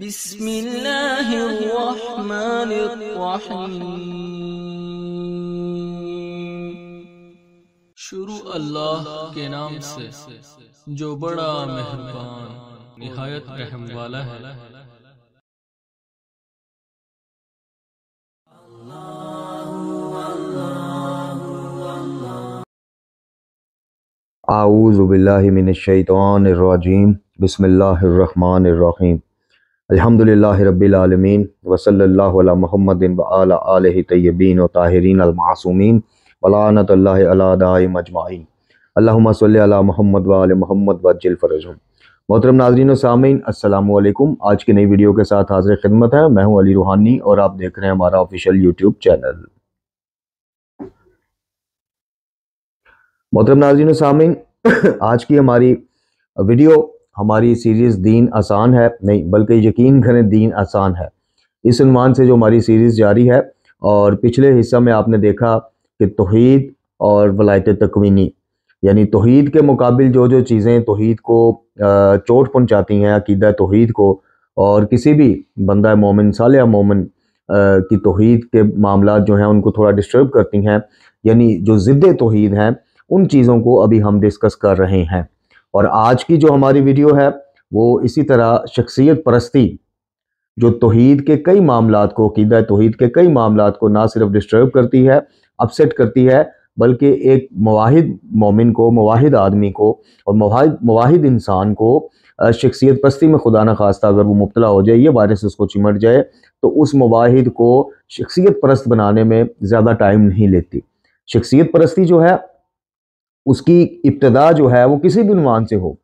بسم الله الرحمن الرحيم شروع الله کے نام سے جو بڑا مہربان نہایت رحم والا ہے اعوذ باللہ من الشیطان الرجیم بسم الله الرحمن الرحیم अलहमदिल्ला रबीआलमीन वसल महमदिन वाल तयबीन व ताहरीन अलमासूमी वलानतल्लादाई मजमाइन अल्लाम महमद वाल महमद वजिलफरज मोहतरम नाजरीन सामीन असलकुम आज की नई वीडियो के साथ हाजिर खिदमत है मैं हूँ अली रूहानी और आप देख रहे हैं हमारा ऑफिशियल यूट्यूब चैनल मोहतरम नाजरीन सामीन आज की हमारी वीडियो हमारी सीरीज़ दीन आसान है नहीं बल्कि यकीन करें दीन आसान है इस इसमान से जो हमारी सीरीज़ जारी है और पिछले हिस्सा में आपने देखा कि तोहद और वलायत तकवीनी यानी तोहद के मुकाबल जो जो चीज़ें तोहद को चोट पहुँचाती हैं अकीद तोहद को और किसी भी बंदा मोमिन साल मोमिन की तोहद के मामला जो हैं उनको थोड़ा डिस्टर्ब करती हैं यानी जो ज़िद्द तोहद हैं उन चीज़ों को अभी हम डिस्कस कर रहे हैं और आज की जो हमारी वीडियो है वो इसी तरह शख्सियत परस्ती जो तोहीद के कई मामला को अकीदा तोहीद के कई मामला को ना सिर्फ डिस्टर्ब करती है अपसेट करती है बल्कि एक मवाहिद मोमिन को मवाहिद आदमी को और मवाहिद मवाहिद इंसान को शख्सियत पस्ती में खुदा न खास्ता अगर वो मुबला हो जाए ये वायरस उसको चिमट जाए तो उस मवाहिद को शख्सियत परस्त बनाने में ज़्यादा टाइम नहीं लेती शख्सियत परस्ती जो है उसकी इब्तदा जो है वो किसी भी अनवान से हो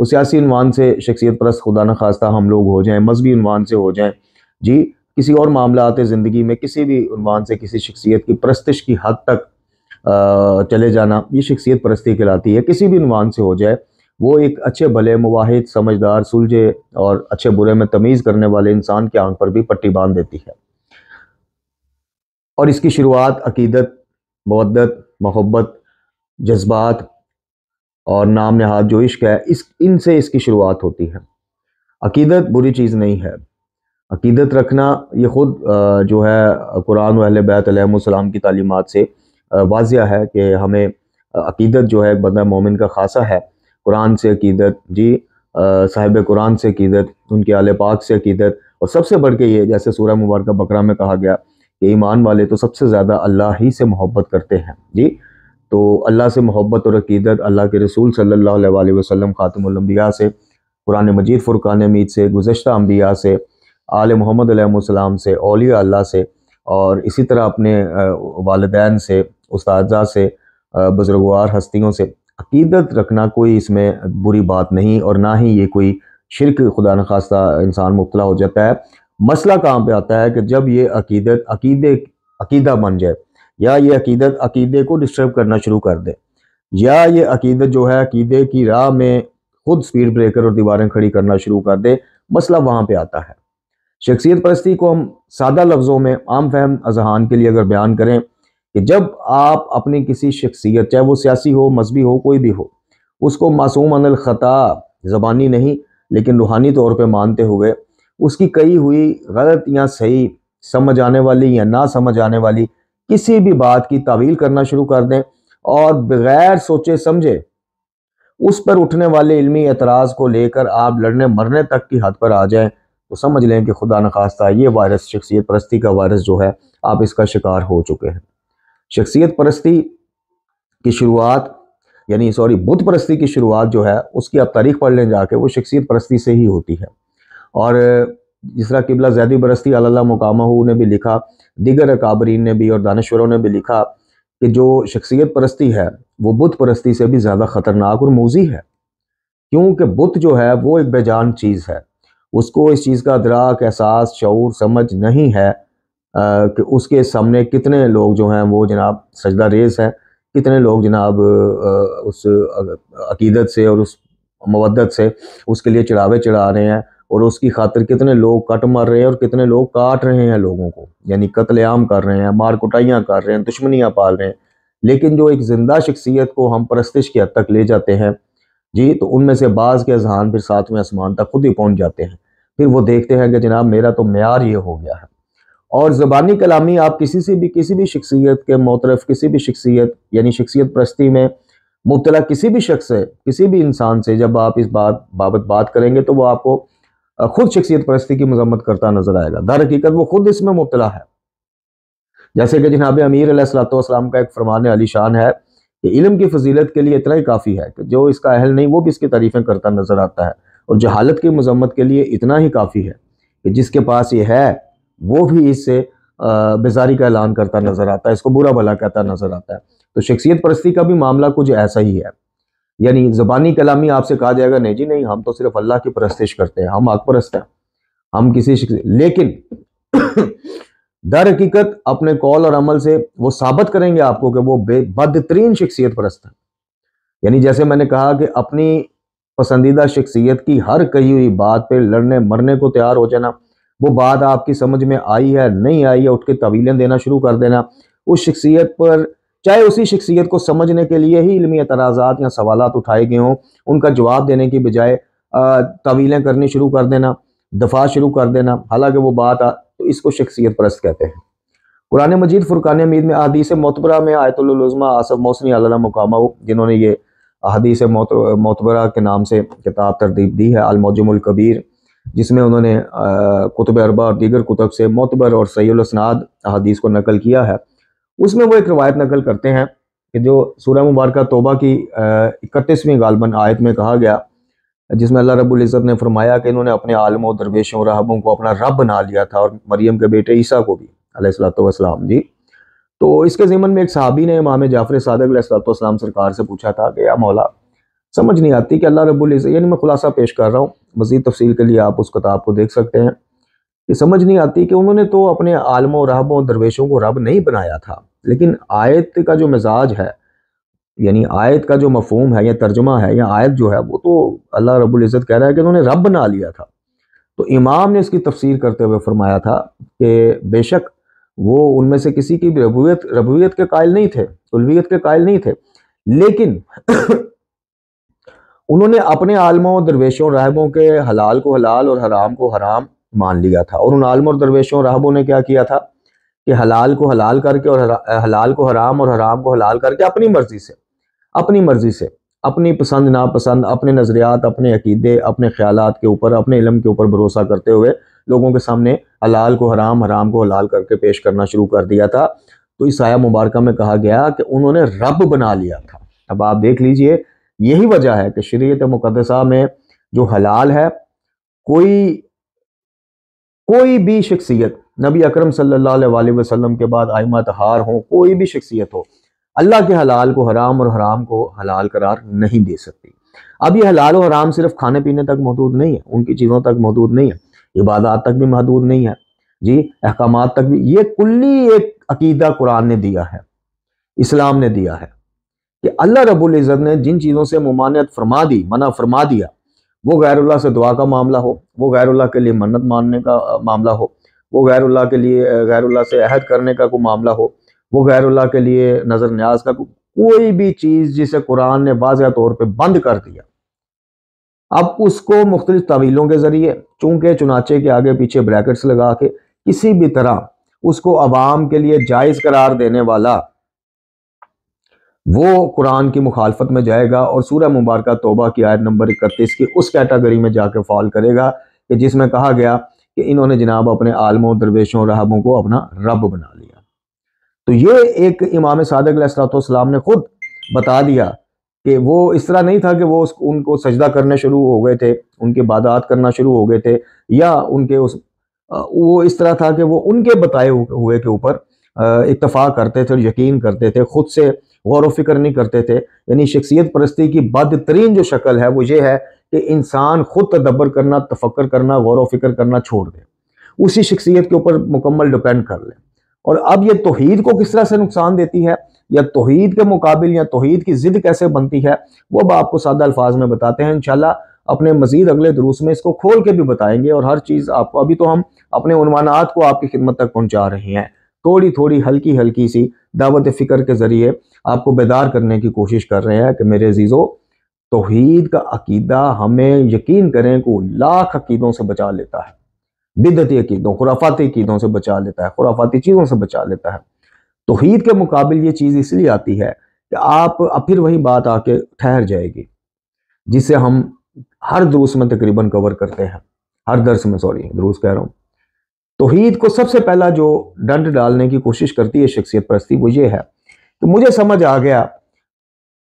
वो सियासी अनवान से शख्सियत परस्त खुदा न खास्ता हम लोग हो जाएँ मजहबी अनवान से हो जाएँ जी किसी और मामला ज़िंदगी में किसी भी अनवान से किसी शख्सियत की परस्तिश की हद तक चले जाना ये शख्सियत परस्ती कहलाती है किसी भी अनवान से हो जाए वो एक अच्छे भले मुवाहिद समझदार सुलझे और अच्छे बुरे में तमीज़ करने वाले इंसान के आंख पर भी पट्टी बांध देती है और इसकी शुरुआत अकीदत मुद्दत मोहब्बत जज्बात और नाम नहाद जो इश्क है इस इनसे इसकी शुरुआत होती है अकीदत बुरी चीज़ नहीं है अकीदत रखना ये ख़ुद जो है कुरान वहल बैतम की तलीमत से वाजिया है कि हमें अकीदत जो है बंदा मोमिन का खासा है कुरान से अकीदत जी साहिब कुरान से अकीदत उनके आल पाक से अकीदत और सबसे बढ़ के ये जैसे सूर्य मुबारक बकरा में कहा गया कि ईमान वाले तो सबसे ज़्यादा अल्लाह ही से मोहब्बत करते हैं जी तो अल्लाह से मोहब्बत और अकीदत अल्लाह के रसूल सल्ला वसम ख़ातम्बिया से कुरान मजीद फ़ुर्क़ान मीद से गुज्त अम्बिया से आल मोहम्मद से अलिया अल्लाह से और इसी तरह अपने वालदेन से उस्ताजा से बुज़ुर्गवार हस्तियों से अकीदत रखना कोई इसमें बुरी बात नहीं और ना ही ये कोई शिरक खुदा न खास्ता इंसान मुबला हो जाता है मसला कहाँ पर आता है कि जब ये अकीदत अकीदे अकीदा बन जाए या ये अकीदत अकीदे को डिस्टर्ब करना शुरू कर दे या ये अकीदत जो है अकीदे की राह में खुद स्पीड ब्रेकर और दीवारें खड़ी करना शुरू कर दे मसला वहाँ पर आता है शख्सियत परस्ती को हम सादा लफ्ज़ों में आम फहम अजहान के लिए अगर बयान करें कि जब आप अपनी किसी शख्सियत चाहे वो सियासी हो मजहबी हो कोई भी हो उसको मासूम अनल ख़ता ज़बानी नहीं लेकिन रूहानी तौर पर मानते हुए उसकी कही हुई गलत या सही समझ आने वाली या ना समझ आने वाली किसी भी बात की तावील करना शुरू कर दें और बगैर सोचे समझे उस पर उठने वाले इलमी एतराज़ को लेकर आप लड़ने मरने तक की हद पर आ जाएं तो समझ लें कि खुदा नखास्ता ये वायरस शख्सियत परस्ती का वायरस जो है आप इसका शिकार हो चुके हैं शख्सियत परस्ती की शुरुआत यानी सॉरी बुद्ध परस्ती की शुरुआत जो है उसकी आप तारीख पढ़ लें जाके वो शख्सियत परस्ती से ही होती है और जिस तरह किबला जैदी बरस्ती अल्लाह मुकामा ने भी लिखा दिगर अकाबरीन ने भी और दानश्वरों ने भी लिखा कि जो शख्सियत परस्ती है वो बुत परस्ती से भी ज़्यादा ख़तरनाक और मोजी है क्योंकि बुत जो है वो एक बेजान चीज़ है उसको इस चीज़ का अदराक एहसास शूर समझ नहीं है आ, कि उसके सामने कितने लोग जो हैं वो जनाब सजदा रेज हैं कितने लोग जनाब उस अकीदत से और उस मवदत से उसके लिए चढ़ावे चढ़ा रहे हैं और उसकी खातिर कितने लोग कट मर रहे हैं और कितने लोग काट रहे हैं लोगों को यानी कत्लेआम कर रहे हैं मार कुटाइयाँ कर रहे हैं दुश्मनियाँ पाल रहे हैं लेकिन जो एक ज़िंदा शख्सियत को हम परस्तिश के हद तक ले जाते हैं जी तो उनमें से बाज़ के जहान फिर सातवें आसमान तक खुद ही पहुँच जाते हैं फिर वो देखते हैं कि जनाब मेरा तो मैार ये हो गया है और ज़बानी कलामी आप किसी से भी किसी भी शख्सियत के मोतरफ किसी भी शख्सियत यानी शख्सियत परस्ती में मुबतला किसी भी शख्स से किसी भी इंसान से जब आप इस बात बाबत बात करेंगे तो वो आपको खुद शख्सियत परस्ती की मजम्मत करता नजर आएगा दर हकीकत वो खुद इसमें मुबतला है जैसे कि जनाब अमीर सलाम का एक फरमान अली शान है कि इलम की फजीलत के लिए इतना ही काफ़ी है कि जो इसका अहल नहीं वो भी इसकी तारीफ़ें करता नजर आता है और जहालत की मजम्मत के लिए इतना ही काफ़ी है कि जिसके पास ये है वो भी इससे बेजारी का ऐलान करता नजर आता है इसको बुरा भला कहता नजर आता है तो शख्सियत परस्ती का भी मामला कुछ ऐसा ही है यानी ज़बानी कलामी आपसे कहा जाएगा नहीं जी नहीं हम तो सिर्फ अल्लाह की परस्तिश करते हैं हम आग परस्त हैं हम किसी लेकिन दर हकीकत अपने कॉल और अमल से वो साबित करेंगे आपको कि वो बदतरीन शख्सियत परस्त है यानी जैसे मैंने कहा कि अपनी पसंदीदा शख्सियत की हर कही हुई बात पे लड़ने मरने को तैयार हो जाना वो बात आपकी समझ में आई है नहीं आई है उठ के तवीलें देना शुरू कर देना उस शख्सियत पर चाहे उसी शख्सियत को समझने के लिए ही इलमी एतराज़ात या सवाल उठाए गए हों उनका जवाब देने की बजाय तवीलें करनी शुरू कर देना दफा शुरू कर देना हालांकि वो बात आ तो इसको शख्सियत परस्त कहते हैं कुरान मजीद फुरकान अमीद में अदीस मोतबरा में आयतलमा आसफ़ मौसनी अला मकाम जिन्होंने ये अदीस मोतबरा के नाम से किताब तरतीब दी है अलमौजमकबीर जिसमें उन्होंने कुतब अरबा और दीगर कुतब से मोतबर और सैलसनाद अदीस को नकल किया है उसमें वो एक रवायत नकल करते हैं कि जो सूर्य मुबारक तोबा की इकतीसवीं गालबन आयत में कहा गया जिसमें अल्लाह रब्बुल इज़्ज़त ने फरमाया कि इन्होंने अपने आलम और दरवेशों और रहबों को अपना रब बना लिया था और मरियम के बेटे ईसा को भी अलैहिस्सलाम जी तो इसके ज़िमन में एक सहाबी ने इमाम जाफ़र सदक़लाम सरकार से पूछा था कि या मौला समझ नहीं आती कि अल्लाह रब्बुल इज़्ज़त यानी मैं खुलासा पेश कर रहा हूँ मज़ीद तफसील के लिए आप उस किताब को देख सकते हैं ये समझ नहीं आती कि उन्होंने तो अपने आलमों रहबों दरवेशों को रब नहीं बनाया था लेकिन आयत का जो मिजाज है यानी आयत का जो मफहम है या तर्जमा है या आयत जो है वो तो अल्लाह रब्बुल इज़्ज़त कह रहा है कि उन्होंने रब बना लिया था तो इमाम ने इसकी तफसीर करते हुए फरमाया था कि बेशक वो उनमें से किसी की भी रबूत के कायल नहीं थे उलवियत के कायल नहीं थे लेकिन उन्होंने अपने आलमों दरवेशों राहबों के हलाल को हलाल और हराम को हराम मान लिया था और उन आलम और दरवेशों राहबों ने क्या किया था कि हलाल को हलाल करके और हलाल को हराम और हराम को हलाल करके अपनी मर्जी से अपनी मर्जी से अपनी पसंद नापसंद अपने नज़रियात अपने अकीदे अपने ख्याल के ऊपर अपने इलम के ऊपर भरोसा करते हुए लोगों के सामने हलाल को हराम हराम को हलाल करके पेश करना शुरू कर दिया था तो इस आया मुबारक में कहा गया कि उन्होंने रब बना लिया था अब आप देख लीजिए यही वजह है कि शरीत मुकदसा में जो हलाल है कोई कोई भी शख्सियत नबी अक्रम सल्लाम के बाद आयमा तहार हो कोई भी शख्सियत हो अल्लाह के हलाल को हराम और हराम को हलाल करार नहीं दे सकती अब ये हलाल और हराम सिर्फ खाने पीने तक महदूद नहीं है उनकी चीज़ों तक महदूद नहीं है इबादत तक भी महदूद नहीं है जी अहकाम तक भी ये कुल्ली एक अकीदा कुरान ने दिया है इस्लाम ने दिया है कि अल्लाह रबुल्ज़त ने जिन चीज़ों से ममानियत फरमा दी मना फरमा दिया वो गैरुल्ला से दुआ का मामला हो वो गैरुल्ला के लिए मन्नत मानने का मामला हो वो गैरुल्ला के लिए गैरुल्ला से अहद करने का कोई मामला हो वो गैरुल्ला के लिए नज़र न्याज का कोई भी चीज़ जिसे कुरान ने वाजह तौर पर बंद कर दिया अब उसको मुख्तलिफ तवीलों के ज़रिए चूंके चुनाचे के आगे पीछे ब्रैकेट्स लगा के किसी भी तरह उसको आवाम के लिए जायज़ करार देने वाला वो कुरान की मुखालफत में जाएगा और सूर्य मुबारक तोबा की आयत नंबर इकतीस की उस कैटागरी में जाकर फॉल करेगा कि जिसमें कहा गया कि इन्होंने जनाब अपने आलमों दरवेशों रहाबों को अपना रब बना लिया तो ये एक इमाम सलाम ने खुद बता दिया कि वो इस तरह नहीं था कि वो उनको सजदा करने शुरू हो गए थे उनके बादात करना शुरू हो गए थे या उनके उस वो इस तरह था कि वो उनके बताए हुए के ऊपर इतफ़ा करते थे और यकीन करते थे ख़ुद से गौर फिक्र नहीं करते थे यानी शख्सियत परस्ती की बदतरीन जो शक्ल है वो ये है कि इंसान ख़ुद तदब्बर करना तफक्र करना गौर फिक्र करना छोड़ दे उसी शख्सियत के ऊपर मुकम्मल डिपेंड कर ले और अब ये तोहद को किस तरह से नुकसान देती है या तोहद के मुकाबले या तोहद की ज़िद कैसे बनती है वो अब आपको सादा अल्फाज में बताते हैं इन अपने मज़ीद अगले दरूस में इसको खोल के भी बताएंगे और हर चीज़ आपको अभी तो हम अपने अनुमानात को आपकी खिदमत तक पहुँचा रहे हैं थोड़ी थोड़ी हल्की हल्की सी दावत फ़िक्र के ज़रिए आपको बेदार करने की कोशिश कर रहे हैं कि मेरे अजीज़ो तोहद का अकीदा हमें यकीन करें को लाख अकीदों से बचा लेता है बिदती अकीदों खुराफाती अकीदों से बचा लेता है खुराफाती चीज़ों से बचा लेता है तोहद के मुकाबले ये चीज़ इसलिए आती है कि आप अब फिर वही बात आके ठहर जाएगी जिसे हम हर दरूस में तकरीबन कवर करते हैं हर दर्स में सॉरी दरूस कह रहा हूँ तोहीद को सबसे पहला जो डंड डालने की कोशिश करती है शख्सियत परस्ती वो ये है तो मुझे समझ आ गया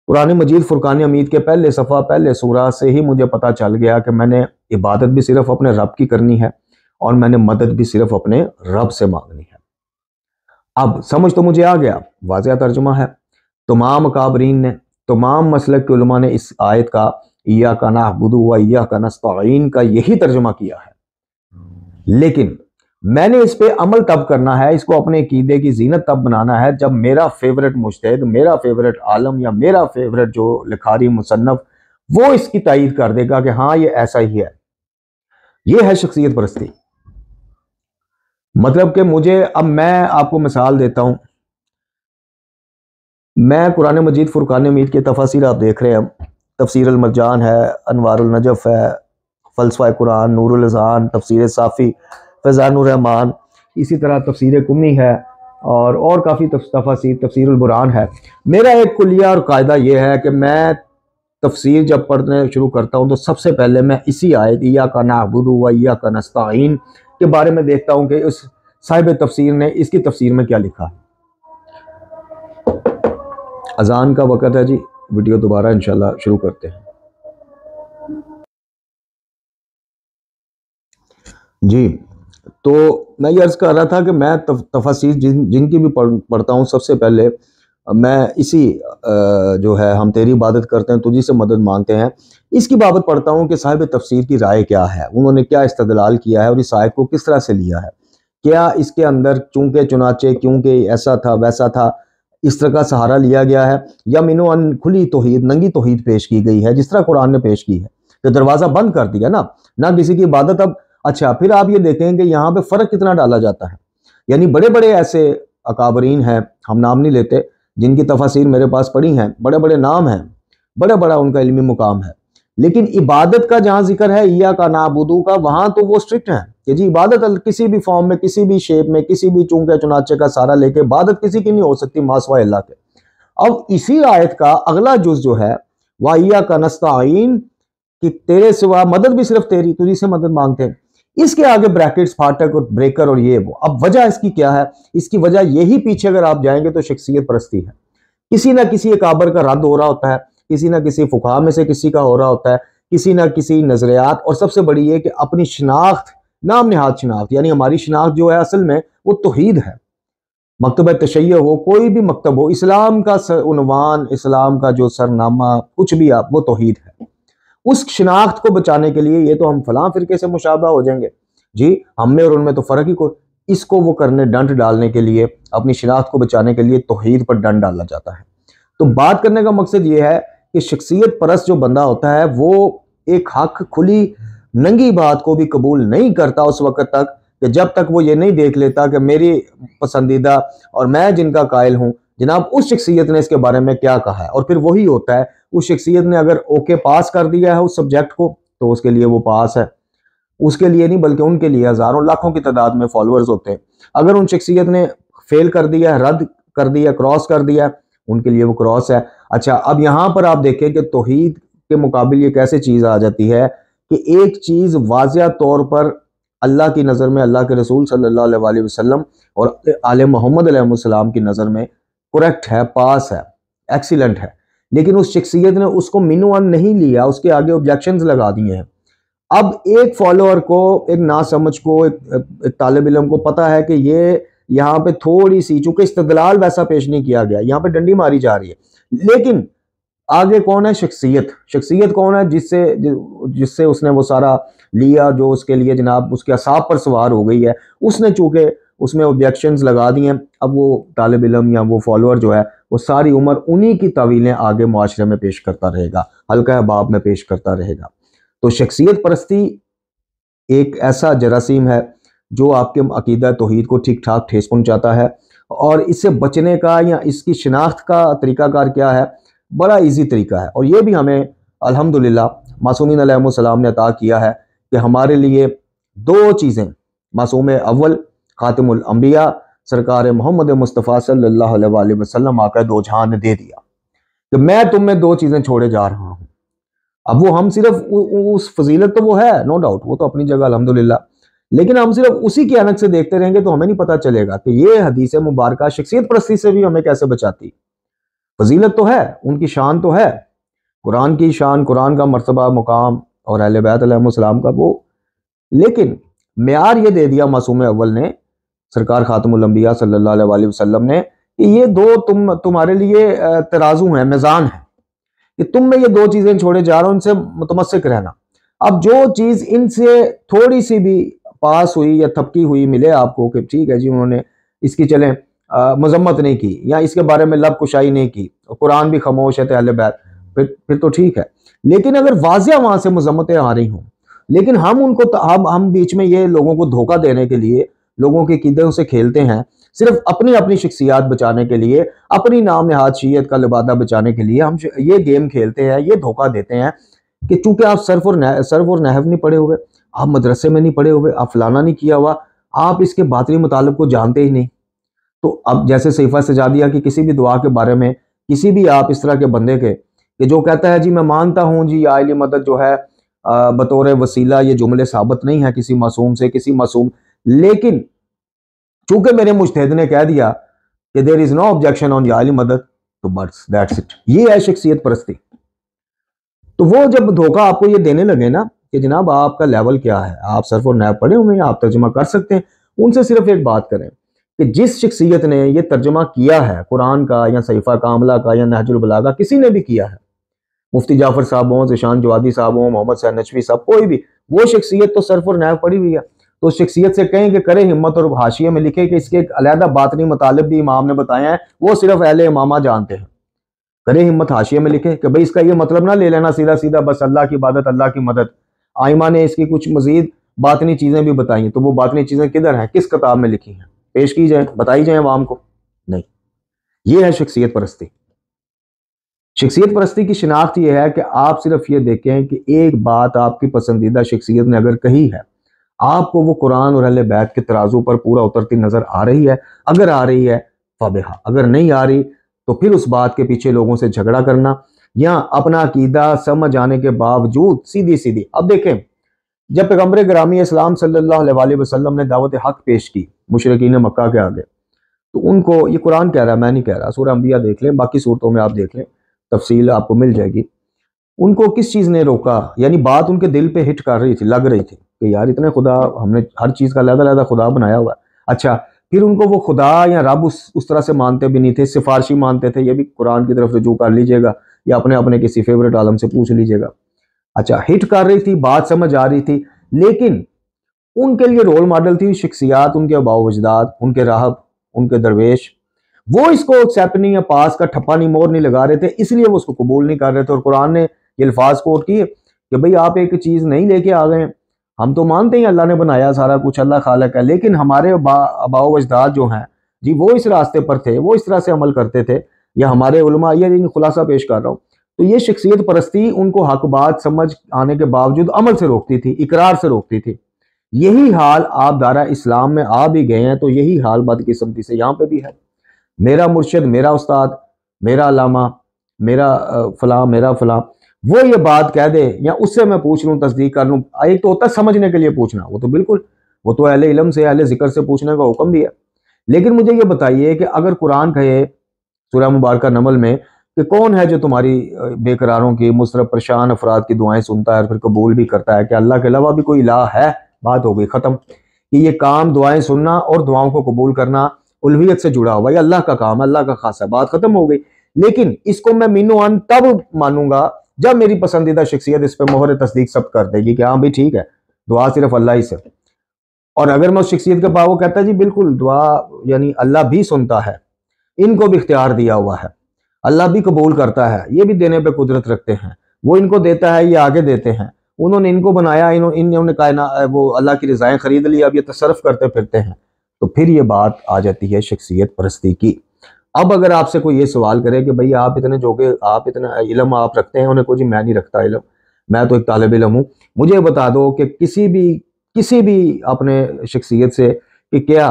पुराने मजीद फुरकान अमीद के पहले सफ़ा पहले सूरा से ही मुझे पता चल गया कि मैंने इबादत भी सिर्फ अपने रब की करनी है और मैंने मदद भी सिर्फ अपने रब से मांगनी है अब समझ तो मुझे आ गया वाजिया तर्जुमा है तमाम काबरीन ने तमाम मसलक के ने इस आयत का या का नाबुदू व या का नस्तीन का यही तर्जुमा किया है लेकिन मैंने इस पर अमल तब करना है इसको अपने कीदे की जीनत तब बनाना है जब मेरा फेवरेट मुश्तद मेरा फेवरेट आलम या मेरा फेवरेट जो लिखारी मुसनफ़ वो इसकी तइद कर देगा कि हाँ ये ऐसा ही है ये है शख्सियत परस्ती मतलब कि मुझे अब मैं आपको मिसाल देता हूं मैं कुरान मजीद फुरकान मीर के तफासिर आप देख रहे हैं तफसर अलमरजान है नजफ़ है फ़लसफ़ा कुरान नूरुलजहान तफसर साफ़ी फैज़ानरहमान इसी तरह तफसर कुमी है और और काफ़ी तफसीर तफसरबुरान है मेरा एक कुलिया और कायदा यह है कि मैं तफसीर जब पढ़ने शुरू करता हूँ तो सबसे पहले मैं इसी आयत या का नाबुद या का नस्ताइन के बारे में देखता हूँ कि उस साहिब तफसीर ने इसकी तफसीर में क्या लिखा अजान का वक़्त है जी वीडियो दोबारा इनशाला शुरू करते हैं जी तो मैं ये अर्ज़ कर रहा था कि मैं तफासिर जिन जिनकी भी पढ़, पढ़ता हूँ सबसे पहले मैं इसी जो है हम तेरी इबादत करते हैं तुझी से मदद मांगते हैं इसकी बाबत पढ़ता हूँ कि साहिब तफसीर की राय क्या है उन्होंने क्या इस्तलाल किया है और इस साहिब को किस तरह से लिया है क्या इसके अंदर चूंकि चुनाचे क्योंकि ऐसा था वैसा था इस तरह का सहारा लिया गया है या मिनो अन खुली तोहद नंगी तोहद पेश की गई है जिस तरह कुरान ने पेश की है कि दरवाज़ा बंद कर दिया ना ना किसी की इबादत अब अच्छा फिर आप ये देखें कि यहाँ पे फ़र्क कितना डाला जाता है यानी बड़े बड़े ऐसे अकाबरीन हैं हम नाम नहीं लेते जिनकी तफासिर मेरे पास पड़ी हैं बड़े बड़े नाम हैं बड़ा बड़ा उनका इलमी मुकाम है लेकिन इबादत का जहाँ जिक्र है या का नाबुदू का वहाँ तो वो स्ट्रिक्ट हैं कि जी इबादत किसी भी फॉर्म में किसी भी शेप में किसी भी चूंके चुनाचे का सारा लेके इबादत किसी की नहीं हो सकती मासवा अल्लाह के अब इसी आयत का अगला जुज जो है वाहिया का नस्ताइन कि तेरे सिवा मदद भी सिर्फ तेरी तुझी से मदद मांगते हैं इसके आगे ब्रैकेट्स फाटक और ब्रेकर और ये वो अब वजह इसकी क्या है इसकी वजह यही पीछे अगर आप जाएंगे तो शख्सियत परस्ती है किसी ना किसी एक आबर का रद्द हो रहा होता है किसी ना किसी फुका में से किसी का हो रहा होता है किसी ना किसी नज़रियात और सबसे बड़ी ये कि अपनी शनाख्त नाम नेहाद शनाख्त यानी हमारी शनाख्त जो है असल में वो तोहीद है मकतब तशै हो कोई भी मकतब हो इस्लाम का उनवान इस्लाम का जो सरनामा कुछ भी आप वो तोहीद है उस शिनाख्त को बचाने के लिए ये तो हम फलां फिरके से मुशाबा हो जाएंगे जी हम में और उनमें तो फ़र्क ही कोई इसको वो करने डंट डालने के लिए अपनी शिनाख्त को बचाने के लिए तोहहीद पर डंट डाला जाता है तो बात करने का मकसद ये है कि शख्सियत परस्त जो बंदा होता है वो एक हक खुली नंगी बात को भी कबूल नहीं करता उस वक्त तक कि जब तक वो ये नहीं देख लेता कि मेरी पसंदीदा और मैं जिनका कायल हूँ जनाब उस शख्सियत ने इसके बारे में क्या कहा है और फिर वही होता है उस शख्सियत ने अगर ओके पास कर दिया है उस सब्जेक्ट को तो उसके लिए वो पास है उसके लिए नहीं बल्कि उनके लिए हज़ारों लाखों की तादाद में फॉलोअर्स होते हैं अगर उन शख्सियत ने फेल कर दिया रद्द कर दिया क्रॉस कर दिया उनके लिए वो क्रॉस है अच्छा अब यहाँ पर आप देखें कि तोहहीद के मुकाबले ये कैसे चीज़ आ जाती है कि एक चीज़ वाजिया तौर पर अल्लाह की नज़र में अल्लाह के रसूल सल्लल्लाहु अलैहि वसल्लम और आल मोहम्मद की नज़र में करेक्ट है पास है एक्सीलेंट है लेकिन उस शख्सियत ने उसको मिनू नहीं लिया उसके आगे ऑब्जेक्शन लगा दिए हैं अब एक फॉलोअर को एक ना समझ को एक, एक तालब इलम को पता है कि ये यहाँ पे थोड़ी सी चूंकि इस्तलाल वैसा पेश नहीं किया गया यहाँ पे डंडी मारी जा रही है लेकिन आगे कौन है शख्सियत शख्सियत कौन है जिससे जिससे उसने वो सारा लिया जो उसके लिए जनाब उसके असाब पर सवार हो गई है उसने चूंकि उसमें ऑब्जेक्शन लगा दिए अब वो तालब इलम या वो फॉलोअर जो है वो सारी उम्र उन्हीं की तवीलें आगे माशरे में पेश करता रहेगा हल्का अहबाब में पेश करता रहेगा तो शख्सियत परस्ती एक ऐसा जरासीम है जो आपके अकीदा तोहद को ठीक ठाक ठेस पहुँचाता है और इससे बचने का या इसकी शिनाख्त का तरीक़ाकार क्या है बड़ा ईजी तरीका है और ये भी हमें अलहमदिल्ला मासूमिन सलाम ने अता किया है कि हमारे लिए दो चीज़ें मासूम अव्वल खातिमुल अम्बिया सरकार मोहम्मद मुस्तफ़ा सल्ला वसलम आकर दो जहान ने दे दिया कि तो मैं तुम में दो चीज़ें छोड़े जा रहा हूँ अब वो हम सिर्फ उस फजीलत तो वो है नो डाउट वो तो अपनी जगह अलहमदिल्ला लेकिन हम सिर्फ उसी की अनक से देखते रहेंगे तो हमें नहीं पता चलेगा कि ये हदीस मुबारक शख्सियत परस्ती से भी हमें कैसे बचाती फजीलत तो है उनकी शान तो है कुरान की शान कुरान का मरतबा मुकाम और अहल बैतम का वो लेकिन मैार ये दे दिया मासूम अव्वल ने सरकार खातमिया सल्ला वसलम ने कि ये दो तुम तुम्हारे लिए तराजू है मैजान है कि तुम में ये दो चीज़ें छोड़े जा रहे हो उनसे मुतमसक रहना अब जो चीज़ इनसे थोड़ी सी भी पास हुई या थपकी हुई मिले आपको कि ठीक है जी उन्होंने इसकी चले मजम्मत नहीं की या इसके बारे में लब कुशाई नहीं की कुरान भी खामोश है तहल बैर फिर फिर तो ठीक है लेकिन अगर वाजिया वहां से मजम्मतें आ रही हूं लेकिन हम उनको हम हम बीच में ये लोगों को धोखा देने के लिए लोगों के किदों से खेलते हैं सिर्फ अपनी अपनी शख्सियात बचाने के लिए अपनी नाम नहाद शीयत का लिबादा बचाने के लिए हम ये गेम खेलते हैं ये धोखा देते हैं कि चूंकि आप सर्फ और सर्फ और नहव नहीं पढ़े हुए आप मदरसे में नहीं पढ़े हुए आप फलाना नहीं किया हुआ आप इसके बातरी मुतालब को जानते ही नहीं तो अब जैसे सैफा सजादिया की किसी भी दुआ के बारे में किसी भी आप इस तरह के बंदे के कि जो कहता है जी मैं मानता हूँ जी आयली मदद जो है बतौर वसीला ये जुमले साबित नहीं है किसी मासूम से किसी मासूम लेकिन चूंकि मेरे मुश्तद ने कह दिया कि there is no objection on जाली मदद तो बट्स दैट्स इट ये है शख्सियत परस्ती तो वो जब धोखा आपको ये देने लगे ना कि जनाब आपका लेवल क्या है आप सर्फ और नैब पढ़े हुए हैं आप तर्जमा कर सकते हैं उनसे सिर्फ एक बात करें कि जिस शख्सियत ने यह तर्जमा किया है कुरान का या सईफ़ा कामला का या नहजुलबला का किसी ने भी किया है मुफ्ती जाफर साहब हों जिशान जवादी साहब हों मोहम्मद सैन नचवी साहब कोई भी वो शख्सियत तो सर्फ और नैब पढ़ी हुई है तो शख्सियत से कहें कि करे हिम्मत और हाशिए में लिखे कि इसके एक अलहदा बातनी मतलब भी इमाम ने बताया है वो सिर्फ अहल इमामा जानते हैं करे हिम्मत हाशिए में लिखे कि भाई इसका ये मतलब ना ले लेना सीधा सीधा बस अल्लाह की इबादत अल्लाह की मदद आयमा ने इसकी कुछ मजीद बातनी चीज़ें भी बताई तो वो बातनी चीज़ें किधर हैं किस किताब में लिखी हैं पेश की जाए बताई जाए आवाम को नहीं ये है शख्सियत परस्ती शख्सियत परस्ती की शिनाख्त यह है कि आप सिर्फ ये देखें कि एक बात आपकी पसंदीदा शख्सियत ने अगर कही है आपको वो कुरान और अहले बैत के तराजू पर पूरा उतरती नजर आ रही है अगर आ रही है फबेहा अगर नहीं आ रही तो फिर उस बात के पीछे लोगों से झगड़ा करना या अपना अकीदा समझ आने के बावजूद सीधी सीधी अब देखें जब पैगम्बर ग्रामी इस्लाम सल्ला वसलम ने दावत हक पेश की मुशरकिन मक्का के आगे तो उनको ये कुरान कह रहा है मैं नहीं कह रहा सूर अम्बिया देख लें बाकी सूरतों में आप देख लें तफसील आपको मिल जाएगी उनको किस चीज़ ने रोका यानी बात उनके दिल पे हिट कर रही थी लग रही थी कि यार इतने खुदा हमने हर चीज़ का अलग अलग खुदा बनाया हुआ है अच्छा फिर उनको वो खुदा या रब उस उस तरह से मानते भी नहीं थे सिफारशी मानते थे ये भी कुरान की तरफ रजू कर लीजिएगा या अपने अपने किसी फेवरेट आलम से पूछ लीजिएगा अच्छा हिट कर रही थी बात समझ आ रही थी लेकिन उनके लिए रोल मॉडल थी शख्सियात उनके अबाव उनके राहब उनके दरवेश वो इसको एक्सेप्ट नहीं या पास का ठप्पा नहीं मोर नहीं लगा रहे थे इसलिए वो उसको कबूल नहीं कर रहे थे और कुरान ने ये अल्फाज कोट किए कि भाई आप एक चीज़ नहीं लेके आ गए हम तो मानते हैं अल्लाह ने बनाया सारा कुछ अल्लाह खालक है लेकिन हमारे अबाव अजदाद जो हैं जी वो इस रास्ते पर थे वो इस तरह से अमल करते थे या हमारे उलमा ये इन खुलासा पेश कर रहा हूँ तो ये शख्सियत परस्ती उनको हक बात समझ आने के बावजूद अमल से रोकती थी इकरार से रोकती थी यही हाल आप दारा इस्लाम में आ भी गए हैं तो यही हाल बदकिस्मती से यहाँ पे भी है मेरा मुर्शद मेरा उस्ताद मेरा लामा मेरा फलाँ मेरा फलाँ वो ये बात कह दे या उससे मैं पूछ लूँ तस्दीक कर लूँ एक तो होता है समझने के लिए पूछना वो तो बिल्कुल वो तो अहले इलम से अहले ज़िक्र से पूछने का हुक्म भी है लेकिन मुझे ये बताइए कि अगर कुरान कहे सूर्य मुबारक नमल में कि कौन है जो तुम्हारी बेकरारों की मुसरफ परेशान अफराद की दुआएं सुनता है और फिर कबूल भी करता है कि अल्लाह के अलावा भी कोई इला है बात हो गई ख़त्म कि ये काम दुआएं सुनना और दुआओं को कबूल करना उलवियत से जुड़ा हुआ ये अल्लाह का काम अल्लाह का खासा बात ख़त्म हो गई लेकिन इसको मैं मीनू तब मानूंगा जब मेरी पसंदीदा शख्सियत इस पर मोहर तस्दीक सब कर देगी कि हाँ भाई ठीक है दुआ सिर्फ अल्लाह ही से और अगर मैं उस शख्सियत के पास वो कहता है जी बिल्कुल दुआ यानी अल्लाह भी सुनता है इनको भी इख्तियार दिया हुआ है अल्लाह भी कबूल करता है ये भी देने पर कुदरत रखते हैं वो इनको देता है ये आगे देते हैं उन्होंने इनको बनाया इन इन्होंने कायना वो अल्लाह की रज़ाएँ ख़रीद ली अब ये तसरफ करते फिरते हैं तो फिर ये बात आ जाती है शख्सियत परस्ती की अब अगर आपसे कोई ये सवाल करे कि भाई आप इतने जो कि आप इतना इलम आप रखते हैं उन्हें को जी मैं नहीं रखता इलम मैं तो एक तालब इलम हूँ मुझे बता दो कि किसी भी किसी भी अपने शख्सियत से कि क्या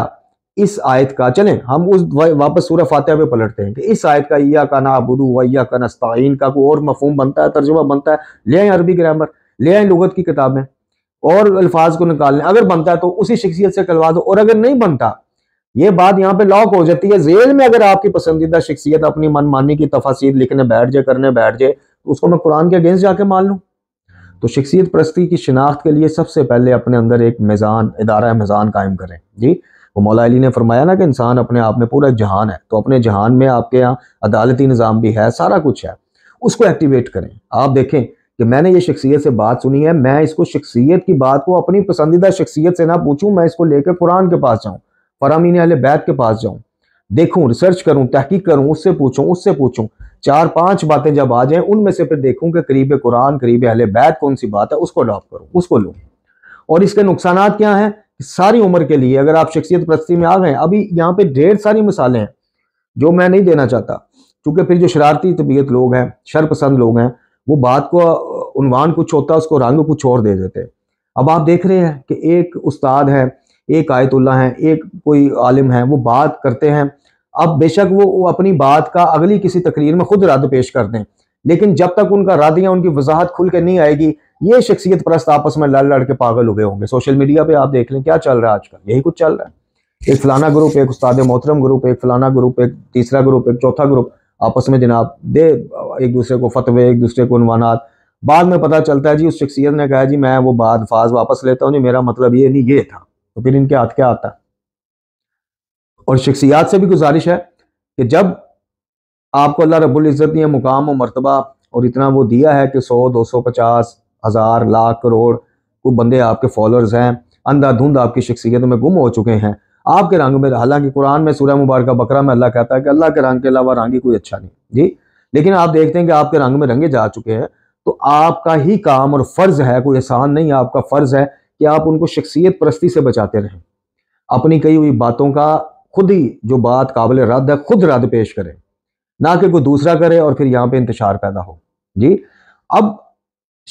इस आयत का चलें हम उस वापस सूर फातह पे पलटते हैं कि इस आयत का या का ना अबुदू व या का नस्ताइन का कोई और मफहम बनता है तर्जुमा बनता है ले आए अरबी ग्रामर ले आए लगत की किताबें और अल्फाज को निकाल लें अगर बनता है तो उसी शख्सियत से करवा दो और अगर नहीं बनता ये बात यहाँ पे लॉक हो जाती है जेल में अगर आपकी पसंदीदा शख्सियत अपनी मनमानी की तफासिर लिखने बैठ जाए करने बैठ जाए तो उसको मैं कुरान के अगेंस्ट जाके मान लूँ तो शख्सियत परस्ती की शिनाख्त के लिए सबसे पहले अपने अंदर एक मैजान इदारा मैजान कायम करें जी वो मौला अली ने फरमाया ना कि इंसान अपने आप में पूरा जहान है तो अपने जहान में आपके यहाँ अदालती निज़ाम भी है सारा कुछ है उसको एक्टिवेट करें आप देखें कि मैंने ये शख्सियत से बात सुनी है मैं इसको शख्सियत की बात को अपनी पसंदीदा शख्सियत से ना पूछूँ मैं इसको लेकर कुरान के पास जाऊँ फरामीन अल बैत के पास जाऊँ देखूँ रिसर्च करूँ तहकीक करूँ उससे पूछूँ उससे पूछूँ चार पांच बातें जब आ जाए उनमें से फिर देखूँ कि करीब कुरान करीब अहल बैत कौन सी बात है उसको अडॉप्ट करूँ उसको लूँ और इसके नुकसान क्या हैं सारी उम्र के लिए अगर आप शख्सियत प्रस्ती में आ गए अभी यहाँ पे ढेर सारी मिसालें हैं जो मैं नहीं देना चाहता क्योंकि फिर जो शरारती तबीयत लोग हैं शरपसंद लोग हैं वो बात को उनवान कुछ होता है उसको रंग कुछ और दे देते हैं अब आप देख रहे हैं कि एक उस्ताद है एक आयतुल्ला है एक कोई आलिम है वो बात करते हैं अब बेशक वो, अपनी बात का अगली किसी तकरीर में खुद रद्द पेश कर दें लेकिन जब तक उनका रद्द या उनकी वजाहत खुल के नहीं आएगी ये शख्सियत परस्त आपस में लड़ लड़ के पागल हुए होंगे सोशल मीडिया पे आप देख लें क्या चल रहा है आजकल यही कुछ चल रहा है एक फलाना ग्रुप एक उस्ताद मोहतरम ग्रुप एक फलाना ग्रुप एक तीसरा ग्रुप एक चौथा ग्रुप आपस में जनाब दे एक दूसरे को फतवे एक दूसरे को अनवानात बाद में पता चलता है जी उस शख्सियत ने कहा जी मैं वो बाद फाज वापस लेता हूँ जी मेरा मतलब ये नहीं ये था तो फिर इनके हाथ क्या आता और शख्सियात से भी गुजारिश है कि जब आपको अल्लाह रबुल्ज़त ने मुकाम और मरतबा और इतना वो दिया है कि सौ दो सौ पचास हज़ार लाख करोड़ वो बंदे आपके फॉलोअर्स हैं अंधाधुंध आपकी शख्सियत में गुम हो चुके हैं आपके रंग में हालांकि कुरान में सूर्य मुबारक बकरा में अल्लाह कहता है कि अल्लाह के रंग के अलावा रंग ही कोई अच्छा नहीं जी लेकिन आप देखते हैं कि आपके रंग में रंगे जा चुके हैं तो आपका ही काम और फ़र्ज़ है कोई आसान नहीं आपका फ़र्ज़ है कि आप उनको शख्सियत परस्ती से बचाते रहें अपनी कही हुई बातों का खुद ही जो बात काबिल रद्द है खुद रद्द पेश करें ना कि कोई दूसरा करे और फिर यहाँ पे इंतजार पैदा हो जी अब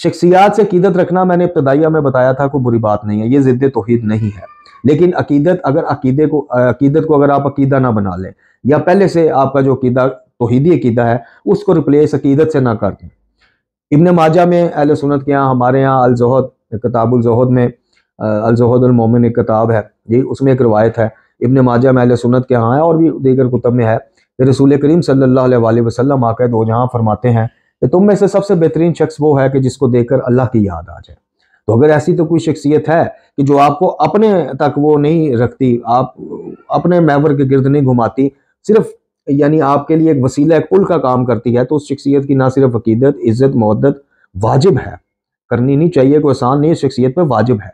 शख्सियात से अकीदत रखना मैंने इब्तदाइया में बताया था कोई बुरी बात नहीं है ये ज़िद्द तोहद नहीं है लेकिन अकीदत अगर अकीदे को अकीदत को अगर आप अकीदा ना बना लें या पहले से आपका जो अकीदा तोहदी अकीदा है उसको रिप्लेस अकीदत से ना कर दें इबन माजा में अहल सुनत के यहाँ हमारे यहाँ अलजहद किताबुलजहद में मोमिन एक किताब है ये उसमें एक रवायत है इबन माजा महल सुनत के यहाँ है और भी दीगर कुतब में है कि रसूल करीम सल्ला वसलम आकर दो जहाँ फरमाते हैं कि तुम में से सबसे बेहतरीन शख्स वो है कि जिसको देखकर अल्लाह की याद आ जाए तो अगर ऐसी तो कोई शख्सियत है कि जो आपको अपने तक वो नहीं रखती आप अपने मैवर के गिरद नहीं घुमाती सिर्फ यानी आपके लिए एक वसीला एक पुल का काम करती है तो उस शख्सियत की ना सिर्फ अकीदत इज्जत मदद वाजिब है करनी नहीं चाहिए कोई आसान नहीं शख्सियत पर वाजिब है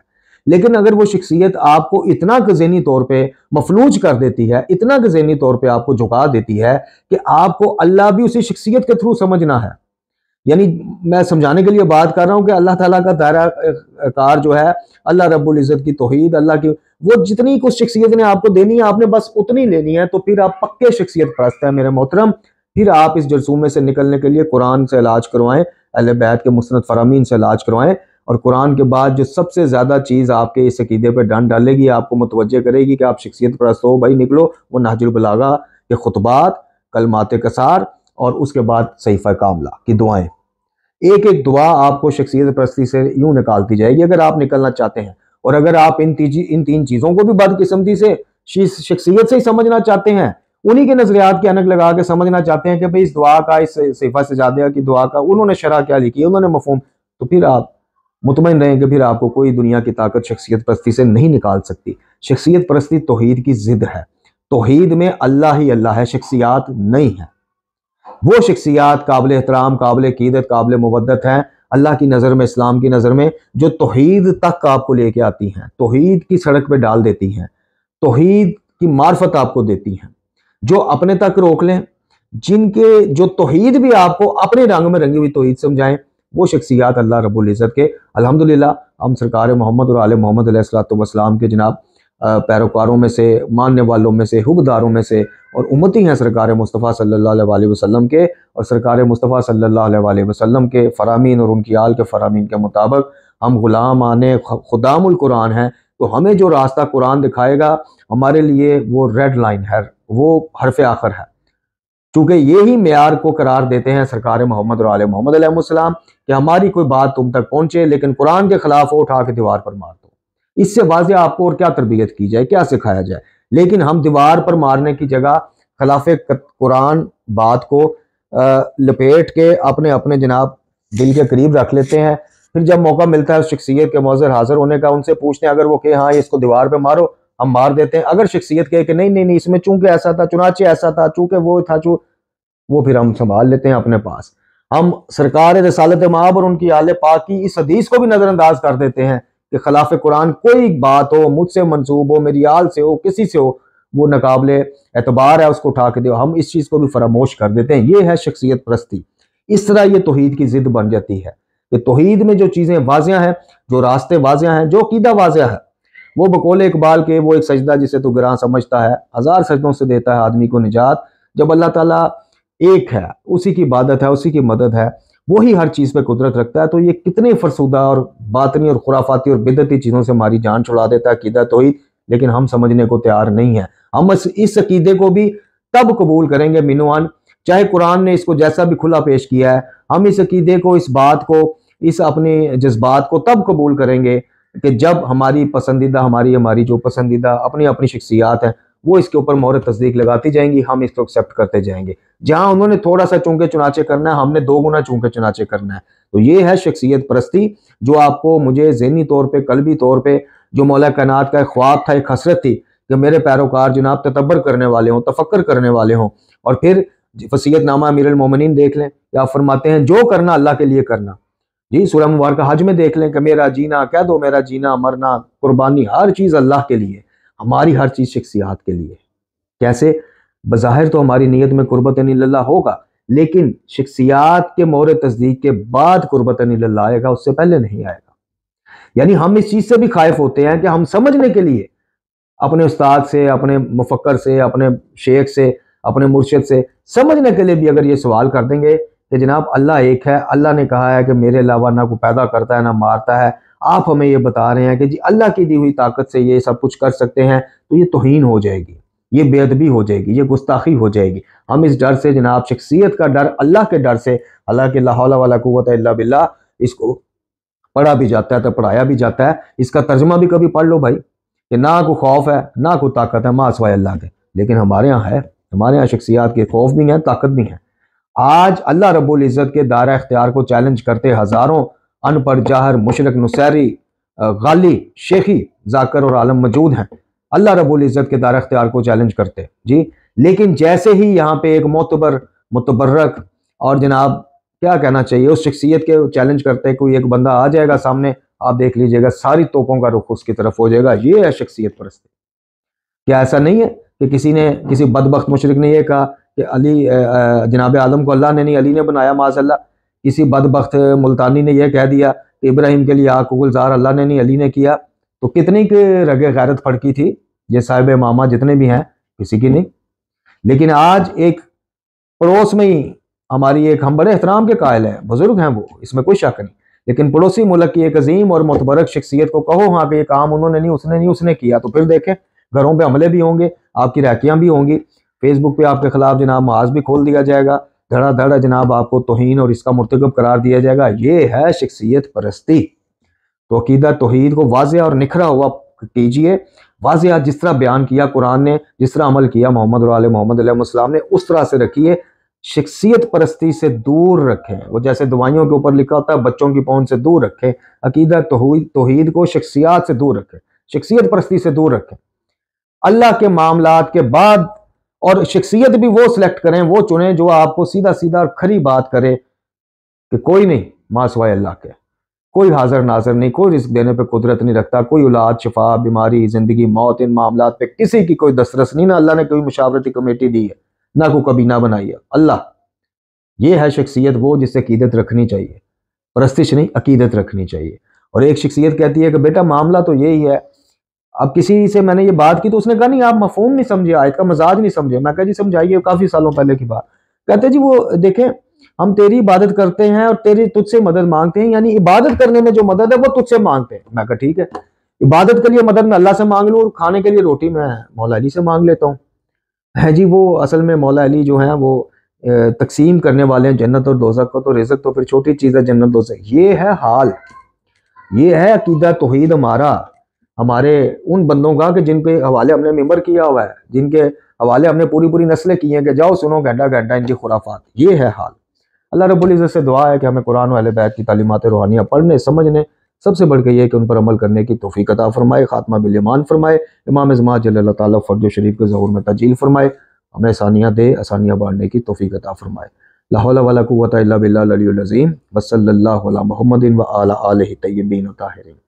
लेकिन अगर वो शख्सियत आपको इतना गजेनी तौर पर मफलूज कर देती है इतना गजेनी तौर पर आपको झुका देती है कि आपको अल्लाह भी उसी शख्सियत के थ्रू समझना है यानी मैं समझाने के लिए बात कर रहा हूँ कि अल्लाह ताला का दायरा कार जो है अल्लाह रब्बुल इज़्ज़त की तोहद अल्लाह की वो जितनी कुछ शख्सियत ने आपको देनी है आपने बस उतनी लेनी है तो फिर आप पक्के शख्सियत परस्त हैं मेरे मोहतरम फिर आप इस जरसूमे से निकलने के लिए कुरान से इलाज करवाएं अल बैत के मुस्त फरामीन से इलाज करवाएं और कुरान के बाद जो सबसे ज़्यादा चीज़ आपके इस अकीदे पर डांड डालेगी आपको मुतवजह करेगी कि आप शख्सियत परस्त हो भाई निकलो वो नाजुलबलागा के खुतबात कलमात कसार और उसके बाद सहीफ़ा कामला की दुआएँ एक एक दुआ आपको शख्सियत परस्ती से यूँ निकालती जाएगी अगर आप निकलना चाहते हैं और अगर आप इन तीजी इन तीन चीज़ों को भी बदकिस्मती से शख्सियत से ही समझना चाहते हैं उन्हीं के नज़रियात के अनक लगा के समझना चाहते हैं कि भाई इस दुआ का इस सिफा से ज़्यादा की दुआ का उन्होंने शराह क्या लिखी उन्होंने मफहम तो फिर आप मुतमिन रहें कि फिर आपको कोई दुनिया की ताकत शख्सियत परस्ती से नहीं निकाल सकती शख्सियत परस्ती तोहद की ज़िद है तोहद में अल्लाह ही अल्लाह है शख्सियात नहीं है वो शख्सियात काबिल एहतराम काबिल क़ीदत काबिल मुबदत हैं अल्लाह की नज़र में इस्लाम की नज़र में जो तोहद तक आपको लेके आती हैं तोहद की सड़क पर डाल देती हैं तोहद की मार्फत आपको देती हैं जो अपने तक रोक लें जिनके जो तोहद भी आपको अपने रंग में रंगी हुई तोहद समझाएं वो शख्सियात अल्लाह रबुल्ज़त के अलहमदिल्ला हम सरकार मोहम्मद और आल मोहम्मद वसलाम के जनाब पैरोकारों में से मानने वालों में से हुबदारों में से और उम्मती हैं सरकार मुस्तफ़ा सल्ला वसम के और सरकार मुस्तफ़ा सल्ला वसम के फ़रामीन और उनकी आल के फ़रामीन के मुताबिक हम ग़ुलाम आने कुरान हैं तो हमें जो रास्ता कुरान दिखाएगा हमारे लिए वो रेड लाइन है वो हरफ आखिर है चूँकि यही मैार को करार देते हैं सरकार मोहम्मद और आल मोहम्मद कि हमारी कोई बात तुम तक पहुंचे लेकिन कुरान के खिलाफ हो उठा के दीवार पर मार दो इससे वाजह आपको और क्या तरबियत की जाए क्या सिखाया जाए लेकिन हम दीवार पर मारने की जगह खिलाफ कुरान बात को लपेट के अपने अपने जनाब दिल के करीब रख लेते हैं फिर जब मौका मिलता है उस शख्सियत के मौजर हाजिर होने का उनसे पूछते हैं अगर वो कहे हाँ इसको दीवार पर मारो हम मार देते हैं अगर शख्सियत कहे कि नहीं नहीं नहीं इसमें चूंकि ऐसा था चुनाचे ऐसा था चूंकि वो था चू वो फिर हम संभाल लेते हैं अपने पास हम सरकार रसालत माब और उनकी आल पाक की इस हदीस को भी नज़रअंदाज कर देते हैं कि खिलाफ कुरान कोई बात हो मुझसे मनसूब हो मेरी आल से हो किसी से हो वो नाकबले एतबार है उसको उठा के दो हम इस चीज़ को भी फरामोश कर देते हैं ये है शख्सियत प्रस्ती इस तरह ये तोहद की ज़िद बन जाती है कि तोहद में जो चीज़ें वाजियाँ हैं जो रास्ते वाजियाँ हैं जो कीदा वाजिया है वो बकोले इकबाल के वो एक सजदा जिसे तो ग्रां समझता है हज़ार सजदों से देता है आदमी को निजात जब अल्लाह ताला एक है उसी की इबादत है उसी की मदद है वही हर चीज़ पे कुदरत रखता है तो ये कितने फरसुदा और बातनी और खुराफाती और बिदती चीज़ों से हमारी जान छुड़ा देता है अकीदा तो ही लेकिन हम समझने को तैयार नहीं है हम इस अकीदे को भी तब कबूल करेंगे मिनवान चाहे कुरान ने इसको जैसा भी खुला पेश किया है हम इस अकीदे को इस बात को इस अपने जज्बात को तब कबूल करेंगे कि जब हमारी पसंदीदा हमारी हमारी जो पसंदीदा अपनी अपनी शख्सियात हैं वो इसके ऊपर मोहर तस्दीक लगाती जाएंगी हम इसको एक्सेप्ट करते जाएंगे जहां उन्होंने थोड़ा सा चूंके चुनाचे करना है हमने दो गुना चूंके चुनाचे करना है तो ये है शख्सियत परस्ती जो आपको मुझे जहनी तौर पर कलबी तौर पर जो मौला कैनात का ख्वाब था एक हसरत थी कि मेरे पैरोकार जनाब तबर करने वाले हों तफक्र करने वाले हों और फिर फसीयत नामा अमीर मोमिन देख लें या फरमाते हैं जो करना अल्लाह के लिए करना जी सुरह मुबारक हज में देख लें कि मेरा जीना कह दो मेरा जीना मरना कुर्बानी हर चीज़ अल्लाह के लिए हमारी हर चीज़ शख्सियात के लिए कैसे बज़ाहिर तो हमारी नीयत में कुर्बत ला होगा लेकिन शख्सियात के मोर तस्दीक के बाद कुर्बत ला आएगा उससे पहले नहीं आएगा यानी हम इस चीज़ से भी खाइफ होते हैं कि हम समझने के लिए अपने उस्ताद से अपने मुफक्र से अपने शेख से अपने मुर्शद से समझने के लिए भी अगर ये सवाल कर देंगे कि जनाब अल्लाह एक है अल्लाह ने कहा है कि मेरे अलावा ना को पैदा करता है ना मारता है आप हमें ये बता रहे हैं कि जी अल्लाह की दी हुई ताकत से ये सब कुछ कर सकते हैं तो ये तोहन हो जाएगी ये बेअदबी हो जाएगी ये गुस्ताखी हो जाएगी हम इस डर से जनाब शख्सियत का डर अल्लाह के डर से हालांकि वाला कुत बिल्ला इसको पढ़ा भी जाता है तो पढ़ाया भी जाता है इसका तर्जमा भी कभी पढ़ लो भाई कि ना को खौफ है ना को ताकत है माँ सवाए अल्लाह के लेकिन हमारे यहाँ है हमारे यहाँ शख्सियात के खौफ भी हैं ताकत भी हैं आज अल्लाह रबुल्जत के दायरा इख्तियार को चैलेंज करते हज़ारों अनपढ़ जाहर मुशरक नुसैरी गाली शेखी जाकर और आलम मौजूद हैं अल्लाह रबुल्ज़त के दार अख्तियार को चैलेंज करते जी लेकिन जैसे ही यहाँ पे एक मोतबर मतबर्रक और जनाब क्या कहना चाहिए उस शख्सियत के चैलेंज करते कोई एक बंदा आ जाएगा सामने आप देख लीजिएगा सारी तोपों का रुख उसकी तरफ हो जाएगा ये है शख्सियत परस्ती क्या ऐसा नहीं है कि किसी ने किसी बदबक मुशरक ने यह कहा कि अली जनाब आलम को अल्लाह ने नहीं अली ने बनाया माजल्ला किसी बदबخت मुल्तानी ने यह कह दिया कि इब्राहिम के लिए आग गुलजार अल्लाह ने नहीं अली ने किया तो कितनी के रगे गैरत फड़की थी ये साहिब मामा जितने भी हैं किसी की नहीं लेकिन आज एक पड़ोस में ही हमारी एक हम बड़े एहतराम के कायल हैं बुजुर्ग हैं वो इसमें कोई शक नहीं लेकिन पड़ोसी मुल्क की एक अजीम और मतबरक शख्सियत को कहो हाँ कि ये काम उन्होंने नहीं उसने नहीं उसने किया तो फिर देखें घरों पर हमले भी होंगे आपकी रैकियाँ भी होंगी फेसबुक पर आपके खिलाफ जनाब महाज भी खोल दिया जाएगा धड़ाधड़ जनाब आपको तोहन और इसका मरतकब करार दिया जाएगा ये है शख्सियत परस्ती तो अकीदा तोहद को वाज और निखरा हुआ कीजिए वाज जिस तरह बयान किया कुरान ने जिस तरह अमल किया मोहम्मद मोहम्मद ने उस तरह से रखिए शख्सियत परस्ती से दूर रखें वो जैसे दवाइयों के ऊपर लिखा होता है बच्चों की पहुंच से दूर रखें अकीदा तोहद को शख्सियात से दूर रखें शख्सियत परस्ती से दूर रखें अल्लाह के मामला के बाद और शख्सियत भी वो सिलेक्ट करें वो चुनें जो आपको सीधा सीधा और खरी बात करे कि कोई नहीं माँ अल्लाह के कोई हाजिर नाजर नहीं कोई रिस्क देने पर कुदरत नहीं रखता कोई औलाद शफा बीमारी ज़िंदगी मौत इन मामला पे किसी की कोई दस्तरस नहीं ना अल्लाह ने कोई मुशावरती कमेटी दी है ना को कभी ना बनाई है अल्लाह ये है शख्सियत वो जिससे अकीदत रखनी चाहिए परस्तिश नहीं अकीदत रखनी चाहिए और एक शख्सियत कहती है कि बेटा मामला तो यही है अब किसी से मैंने ये बात की तो उसने कहा नहीं आप मफहम नहीं समझे आयत का मजाज नहीं समझे मैं कहा जी समझाइए काफी सालों पहले की बात कहते जी वो देखें हम तेरी इबादत करते हैं और तेरी तुझसे मदद मांगते हैं यानी इबादत करने में जो मदद है वो तुझसे मांगते हैं मैं कहा ठीक है इबादत के लिए मदद मैं अल्लाह से मांग लूँ और खाने के लिए रोटी मैं मौला अली से मांग लेता हूँ है जी वो असल में मौला अली जो है वो तकसीम करने वाले हैं जन्नत और दोजक को तो रिजक तो फिर छोटी चीज़ है जन्नत दोजक ये है हाल ये है अकीदा तोहद हमारा हमारे उन बंदों का कि जिनके हवाले हमने मेम्बर किया हुआ है जिनके हवाले हमने पूरी पूरी नस्लें की हैं कि जाओ सुनो घंटा घंटा इनकी खुराफात ये है हाल अल्लाह रबुल्ज़त से दुआ है कि हमें कुरान वाले बैत की तालीमत रूहानियाँ पढ़ने समझने सबसे बढ़ के ये कि उन पर अमल करने की तोफ़ी अता फरमाए ख़ात्मा बिलमान फरमाए इमाम जमा जल्ला ताली फ़र्ज शरीफ के जहूर में तजील फरमाए हमें आसानियाँ दे आसानियाँ बढ़ने की तोफ़ी अता फरमाए लाहौला कुत अज़ीम वसल महमदिन व आला आल तयबीन ताहरीन